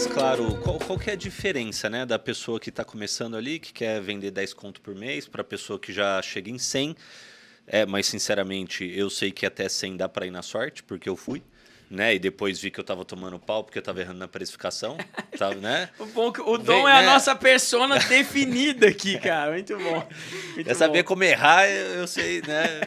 mais claro qual, qual que é a diferença né, da pessoa que está começando ali, que quer vender 10 conto por mês, para a pessoa que já chega em 100. É, mas sinceramente, eu sei que até 100 dá para ir na sorte, porque eu fui. Né? E depois vi que eu estava tomando pau porque eu estava errando na precificação. Tava, tá, né? o, bom, o Dom Vem, é a né? nossa persona definida aqui, cara. Muito bom. Quer saber como errar, eu, sei, né?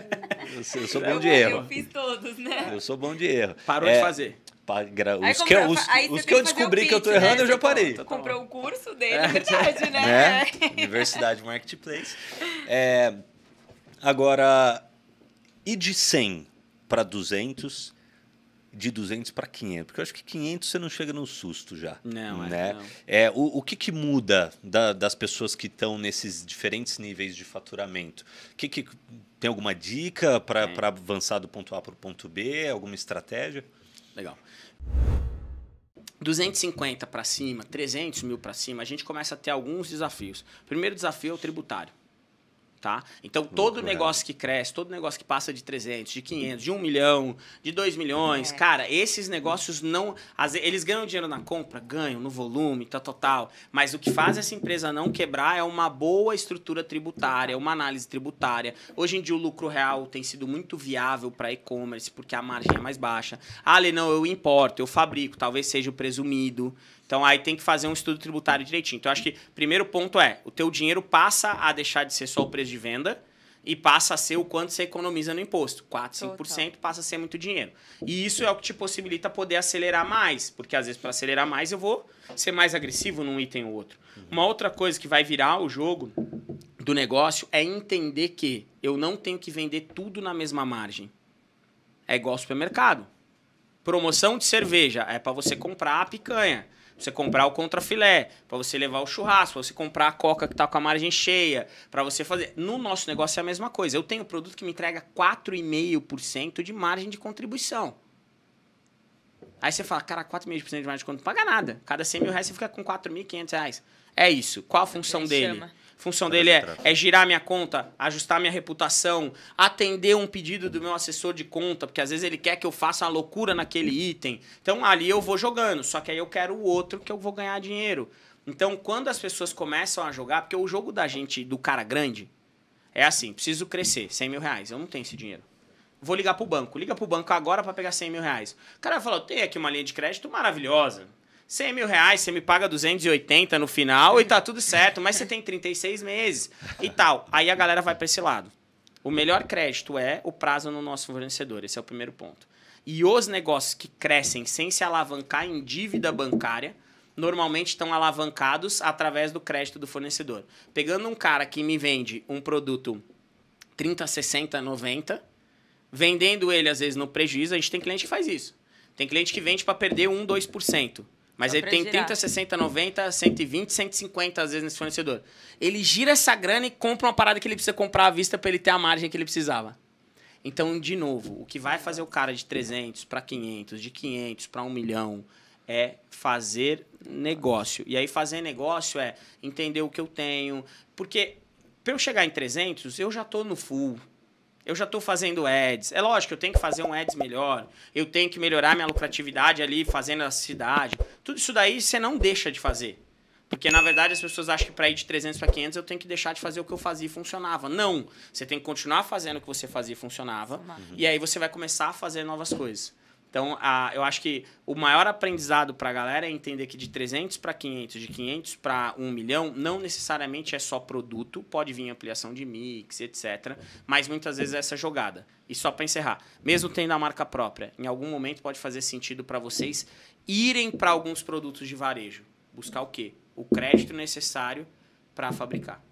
Eu, sou é bom de erro. Eu fiz todos, né? Eu sou bom de erro. Parou é, de fazer. Os que, eu, os, os que eu descobri pitch, que eu tô errando, né? eu já tipo, parei. Você comprou o curso dele, é verdade, né? né? Universidade Marketplace. É, agora, e de 100 para 200, de 200 para 500? Porque eu acho que 500 você não chega no susto já. Não, né? é, não. é o, o que, que muda da, das pessoas que estão nesses diferentes níveis de faturamento? que, que tem alguma dica para é. avançar do ponto A para o ponto B? Alguma estratégia? Legal. 250 para cima, 300 mil para cima, a gente começa a ter alguns desafios. O primeiro desafio é o tributário tá? Então, todo negócio que cresce, todo negócio que passa de 300, de 500, de 1 milhão, de 2 milhões, é. cara, esses negócios não... eles ganham dinheiro na compra, ganham no volume, tal, tal, tal. Mas o que faz essa empresa não quebrar é uma boa estrutura tributária, uma análise tributária. Hoje em dia, o lucro real tem sido muito viável para e-commerce, porque a margem é mais baixa. Ah, não, eu importo, eu fabrico, talvez seja o presumido, então aí tem que fazer um estudo tributário direitinho. Então acho que primeiro ponto é, o teu dinheiro passa a deixar de ser só o preço de venda e passa a ser o quanto você economiza no imposto. 4, 5% Total. passa a ser muito dinheiro. E isso é o que te possibilita poder acelerar mais, porque às vezes para acelerar mais eu vou ser mais agressivo num item ou outro. Uma outra coisa que vai virar o jogo do negócio é entender que eu não tenho que vender tudo na mesma margem. É igual ao supermercado. Promoção de cerveja é para você comprar a picanha, pra você comprar o contrafilé, para você levar o churrasco, pra você comprar a coca que tá com a margem cheia, para você fazer. No nosso negócio é a mesma coisa. Eu tenho produto que me entrega 4,5% de margem de contribuição. Aí você fala, cara, 4,5% de margem de contribuição não paga nada. Cada 100 mil reais você fica com 4.500 reais. É isso. Qual a função dele? Chama função dele é, é girar minha conta, ajustar minha reputação, atender um pedido do meu assessor de conta, porque às vezes ele quer que eu faça uma loucura naquele item. Então ali eu vou jogando, só que aí eu quero o outro que eu vou ganhar dinheiro. Então quando as pessoas começam a jogar, porque o jogo da gente, do cara grande, é assim: preciso crescer, 100 mil reais, eu não tenho esse dinheiro vou ligar pro banco. Liga pro banco agora para pegar 100 mil reais. O cara vai falar, tem aqui uma linha de crédito maravilhosa. 100 mil reais, você me paga 280 no final e tá tudo certo, mas você tem 36 meses e tal. Aí a galera vai para esse lado. O melhor crédito é o prazo no nosso fornecedor, esse é o primeiro ponto. E os negócios que crescem sem se alavancar em dívida bancária, normalmente estão alavancados através do crédito do fornecedor. Pegando um cara que me vende um produto 30, 60, 90, vendendo ele às vezes no prejuízo, a gente tem cliente que faz isso. Tem cliente que vende para perder 1, 2%. Mas ele tem girar. 30, 60, 90, 120, 150 às vezes nesse fornecedor. Ele gira essa grana e compra uma parada que ele precisa comprar à vista para ele ter a margem que ele precisava. Então, de novo, o que vai fazer o cara de 300 para 500, de 500 para 1 milhão, é fazer negócio. E aí, fazer negócio é entender o que eu tenho. Porque para eu chegar em 300, eu já estou no full, eu já estou fazendo ads. É lógico, eu tenho que fazer um ads melhor. Eu tenho que melhorar minha lucratividade ali fazendo a cidade. Tudo isso daí você não deixa de fazer. Porque, na verdade, as pessoas acham que para ir de 300 para 500 eu tenho que deixar de fazer o que eu fazia e funcionava. Não. Você tem que continuar fazendo o que você fazia e funcionava. Uhum. E aí você vai começar a fazer novas coisas. Então, a, eu acho que o maior aprendizado para a galera é entender que de 300 para 500, de 500 para 1 milhão, não necessariamente é só produto, pode vir ampliação de mix, etc. Mas muitas vezes é essa jogada. E só para encerrar, mesmo tendo a marca própria, em algum momento pode fazer sentido para vocês irem para alguns produtos de varejo. Buscar o quê? O crédito necessário para fabricar.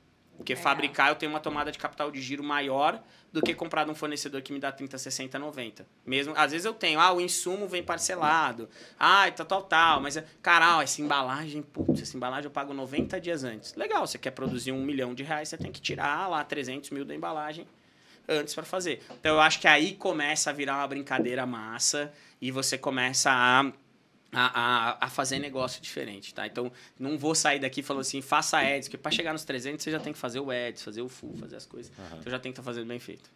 Porque é. fabricar eu tenho uma tomada de capital de giro maior do que comprar de um fornecedor que me dá 30, 60, 90. Mesmo, às vezes eu tenho, ah, o insumo vem parcelado, ah, tal, tal, tal. Mas, caralho, essa embalagem, putz, essa embalagem eu pago 90 dias antes. Legal, você quer produzir um milhão de reais, você tem que tirar lá 300 mil da embalagem antes para fazer. Então eu acho que aí começa a virar uma brincadeira massa e você começa a a, a, a, fazer negócio diferente, tá? Então, não vou sair daqui falando assim, faça ads, porque para chegar nos 300 você já tem que fazer o ads, fazer o full, fazer as coisas. Uhum. Então, já tem que estar tá fazendo bem feito.